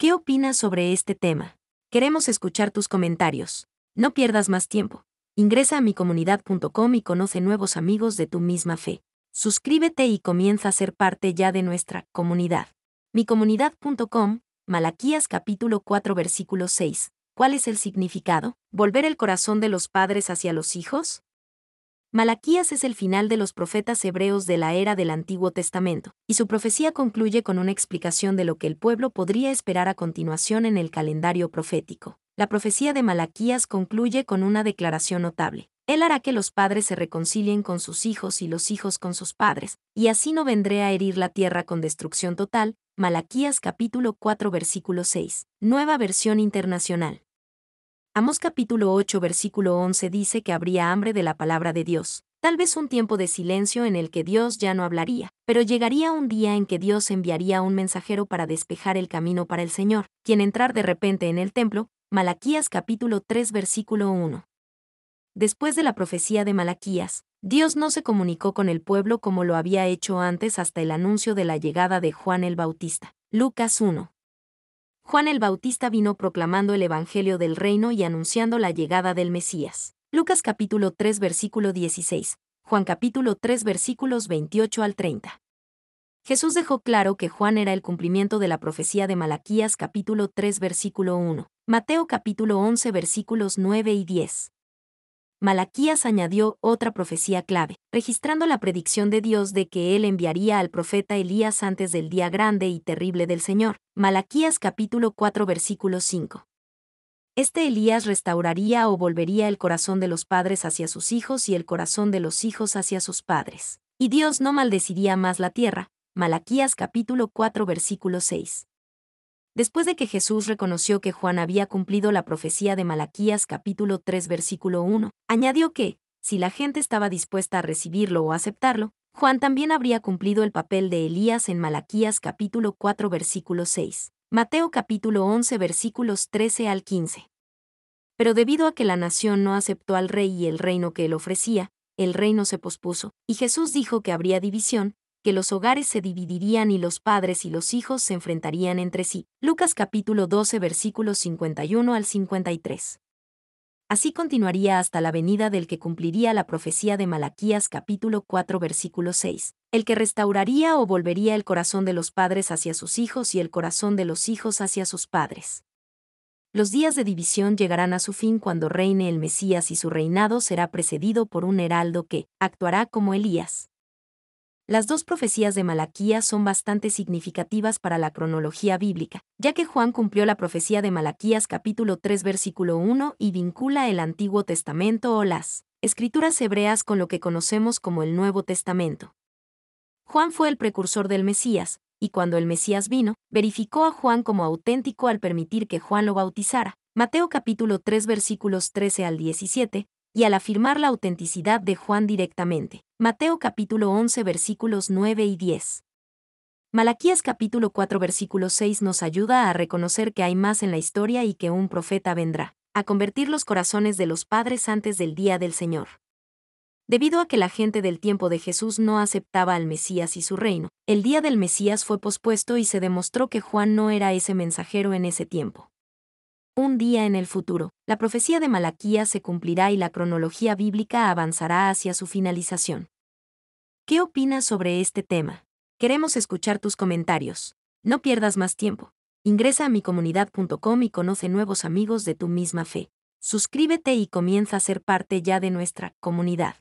¿Qué opinas sobre este tema? Queremos escuchar tus comentarios. No pierdas más tiempo. Ingresa a micomunidad.com y conoce nuevos amigos de tu misma fe. Suscríbete y comienza a ser parte ya de nuestra comunidad. Micomunidad.com, Malaquías capítulo 4 versículo 6. ¿Cuál es el significado? ¿Volver el corazón de los padres hacia los hijos? Malaquías es el final de los profetas hebreos de la era del Antiguo Testamento, y su profecía concluye con una explicación de lo que el pueblo podría esperar a continuación en el calendario profético. La profecía de Malaquías concluye con una declaración notable. Él hará que los padres se reconcilien con sus hijos y los hijos con sus padres, y así no vendré a herir la tierra con destrucción total. Malaquías capítulo 4 versículo 6. Nueva versión internacional. Amós capítulo 8 versículo 11 dice que habría hambre de la palabra de Dios, tal vez un tiempo de silencio en el que Dios ya no hablaría, pero llegaría un día en que Dios enviaría un mensajero para despejar el camino para el Señor, quien entrar de repente en el templo, Malaquías capítulo 3 versículo 1. Después de la profecía de Malaquías, Dios no se comunicó con el pueblo como lo había hecho antes hasta el anuncio de la llegada de Juan el Bautista. Lucas 1. Juan el Bautista vino proclamando el Evangelio del Reino y anunciando la llegada del Mesías. Lucas capítulo 3 versículo 16, Juan capítulo 3 versículos 28 al 30. Jesús dejó claro que Juan era el cumplimiento de la profecía de Malaquías capítulo 3 versículo 1, Mateo capítulo 11 versículos 9 y 10, Malaquías añadió otra profecía clave, registrando la predicción de Dios de que él enviaría al profeta Elías antes del día grande y terrible del Señor. Malaquías capítulo 4 versículo 5. Este Elías restauraría o volvería el corazón de los padres hacia sus hijos y el corazón de los hijos hacia sus padres. Y Dios no maldeciría más la tierra. Malaquías capítulo 4 versículo 6 después de que Jesús reconoció que Juan había cumplido la profecía de Malaquías capítulo 3 versículo 1, añadió que, si la gente estaba dispuesta a recibirlo o aceptarlo, Juan también habría cumplido el papel de Elías en Malaquías capítulo 4 versículo 6, Mateo capítulo 11 versículos 13 al 15. Pero debido a que la nación no aceptó al rey y el reino que él ofrecía, el reino se pospuso, y Jesús dijo que habría división, que los hogares se dividirían y los padres y los hijos se enfrentarían entre sí. Lucas capítulo 12 versículos 51 al 53. Así continuaría hasta la venida del que cumpliría la profecía de Malaquías capítulo 4 versículo 6, el que restauraría o volvería el corazón de los padres hacia sus hijos y el corazón de los hijos hacia sus padres. Los días de división llegarán a su fin cuando reine el Mesías y su reinado será precedido por un heraldo que actuará como Elías. Las dos profecías de Malaquías son bastante significativas para la cronología bíblica, ya que Juan cumplió la profecía de Malaquías capítulo 3 versículo 1 y vincula el Antiguo Testamento o las escrituras hebreas con lo que conocemos como el Nuevo Testamento. Juan fue el precursor del Mesías, y cuando el Mesías vino, verificó a Juan como auténtico al permitir que Juan lo bautizara. Mateo capítulo 3 versículos 13 al 17, y al afirmar la autenticidad de Juan directamente. Mateo capítulo 11 versículos 9 y 10. Malaquías capítulo 4 versículo 6 nos ayuda a reconocer que hay más en la historia y que un profeta vendrá, a convertir los corazones de los padres antes del día del Señor. Debido a que la gente del tiempo de Jesús no aceptaba al Mesías y su reino, el día del Mesías fue pospuesto y se demostró que Juan no era ese mensajero en ese tiempo un día en el futuro, la profecía de Malaquía se cumplirá y la cronología bíblica avanzará hacia su finalización. ¿Qué opinas sobre este tema? Queremos escuchar tus comentarios. No pierdas más tiempo. Ingresa a micomunidad.com y conoce nuevos amigos de tu misma fe. Suscríbete y comienza a ser parte ya de nuestra comunidad.